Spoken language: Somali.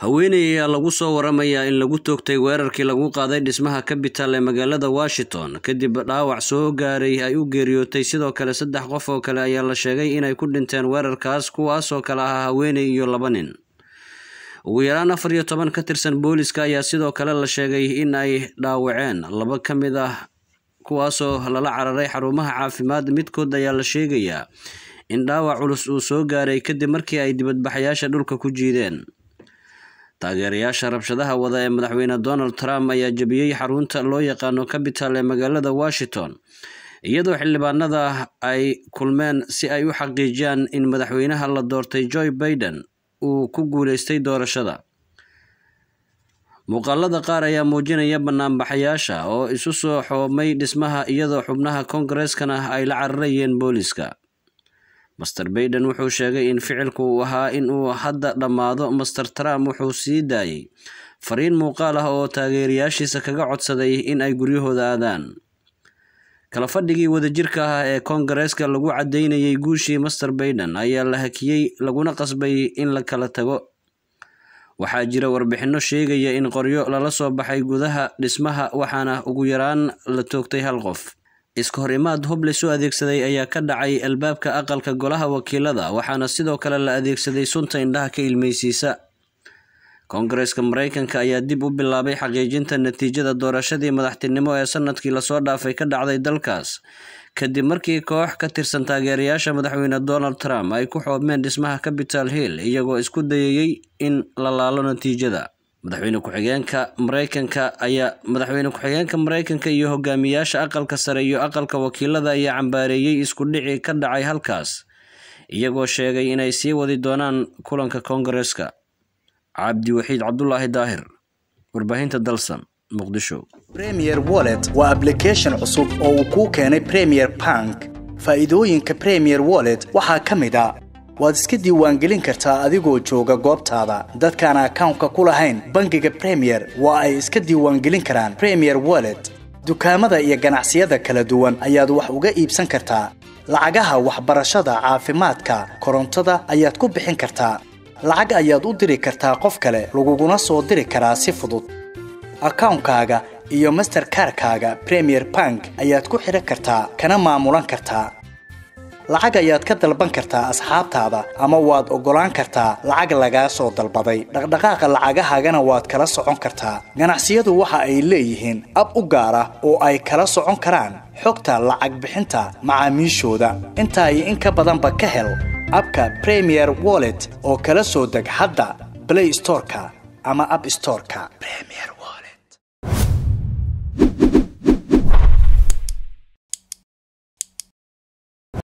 haweeney ayaa lagu soo waramayaa in lagu toogtay weerarkii lagu qaaday dhismaha cabital ee magaalada washington kadib dhaawac soo gaaray ay u geeriyootay sidoo kale saddex qof oo kale ayaa la sheegay inay ku dhinteen weerarkaas kuwaasoo kale ahaa haweeney iyo laba nin ugu yaraan afar iyo toban ka tirsan booliska ayaa sidoo kale la sheegay in ay dhaawaceen laba ka mid ah kuwaasoo lala cararay xarumaha caafimaad midkood ayaa la sheegayaa in dhaawac culus uu soo gaaray kadib markii ay dibadbaxayaasha dhulka ku jiideen taageerayaasha rabshadaha wada ee madaxweyne donald trump ayaa jebiyey xarunta loo yaqaano capital ee magaalada washington iyadoo xildhibaanada ay kulmeen si ay u xaqiijiyaan in madaxweynaha la doortay joe biden uu ku guuleystay doorashada muuqaalada qaar ayaa muujinaya banaanbaxayaasha oo isu soo xoomay dhismaha iyadoo xubnaha koongareskana ay la cararayeen booliska master baiden wuxuu sheegay in ficilku uu ahaa in uu hadda dhammaado master trump wuxuu sii daayey fariin muuqaal ah oo taageerayaashiisa kaga codsaday in ay guryahooda aadaan kala fadhigii wadajirka ah ee koongareeska lagu caddeynayay guushii master baiden ayaa la hakiyey laguna qasbay in la kala tago waxaa jira warbixinno sheegaya in qoryo lala soo baxay gudaha dhismaha waxaana ugu yaraan la toogtay hal qof iskahorimaad hobles u adeegsaday ayaa ka dhacay albaabka aqalka golaha wakiilada waxaana sidoo kale la adeegsaday sunta indhaha ka ilmeysiisa koongareska mareykanka ayaa dib u bilaabay xaqiijinta natiijada doorashadii madaxtinimo ee sanadkii lasoo dhaafay ka dhacday dalkaas kadib markii koox ka tirsan taageerayaasha madaxweyne donald trump ay ku xoobmeen dhismaha capital hill iyagoo isku dayayey in la laalo natiijada madaxweyne ku-xigeenka mareykanka ayaa madaxweyne ku-xigeenka maraykanka iyo hogaamiyaasha aqalka sare iyo aqalka wakiilada ayaa cambaareeyey isku dhici ka dhacay halkaas iyagoo sheegay inay sii wadi doonaan kulanka koongareska cabdiwaxiid cabdulaahi daahir warbaahinta dalsan muqdisho premier wallet waa ablication cusub oo uu kuu keenay premier bank faa'iidooyinka premier wallet waxaa ka mid a ah waad iska diiwaangelin kartaa adigoo jooga goobtaada dadkaan akawnka ku lahayn bangiga bremiyer waa ay iska diiwaangelin karaan premier wallet dukaamada iyo ganacsiyada kala duwan ayaad wax uga iibsan kartaa lacagaha waxbarashada caafimaadka korontada ayaad ku bixin kartaa lacag ayaad u diri kartaa qof kale laguguna soo diri karaa si fudud akawnkaaga iyo master masterkarkaaga premier bank ayaad ku xidhan kartaa kana maamulan kartaa lacag ayaad ka dalban kartaa asxaabtaada ama waad oggolaan kartaa lacag lagaa soo dalbaday dhaqdhaqaaqa lacagahagana waad kala socon kartaa ganacsiyadu waxa ay leeyihiin ab u gaara oo ay kala socon karaan xogta lacag bixinta macaamiishooda intaa iyo in ka badanba ka hel abka premier wallet oo kala soo deg hadda blay storeka ama ab storeka